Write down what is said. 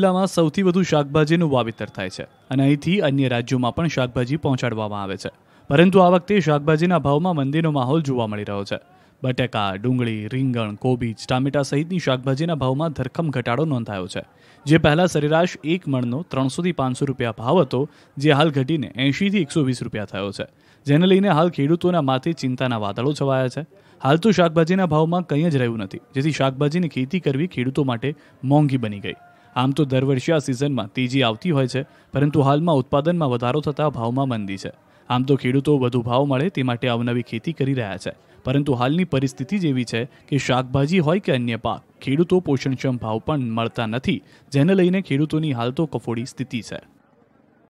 જિલ્લામાં સૌથી વધુ શાકભાજીનું વાવેતર થાય છે અને અહીંથી અન્ય રાજ્યોમાં પણ શાકભાજી પહોંચાડવામાં આવે છે પરંતુ આ વખતે શાકભાજીના ભાવમાં મંદીનો માહોલ જોવા મળી રહ્યો છે બટેકા ડુંગળી રીંગણ કોબીજ ટામેટા સહિતની શાકભાજીના ભાવમાં ધરખમ ઘટાડો નોંધાયો છે જે પહેલાં સરેરાશ એક મણનો ત્રણસોથી પાંચસો રૂપિયા ભાવ હતો જે હાલ ઘટીને એંશીથી એકસો વીસ રૂપિયા થયો છે જેને લઈને હાલ ખેડૂતોના માથે ચિંતાના વાદળો છવાયા છે હાલ તો શાકભાજીના ભાવમાં કંઈ જ રહ્યું નથી જેથી શાકભાજીની ખેતી કરવી ખેડૂતો માટે મોંઘી બની ગઈ આમ તો દર વર્ષે આ સિઝનમાં તેજી આવતી હોય છે પરંતુ હાલમાં ઉત્પાદનમાં વધારો થતાં ભાવમાં મંદી છે આમ તો ખેડૂતો વધુ ભાવ મળે તે માટે અવનવી ખેતી કરી રહ્યા છે પરંતુ હાલની પરિસ્થિતિ જેવી છે કે શાકભાજી હોય કે અન્ય પાક ખેડૂતો પોષણક્ષમ ભાવ પણ મળતા નથી જેને લઈને ખેડૂતોની હાલ તો કફોડી સ્થિતિ છે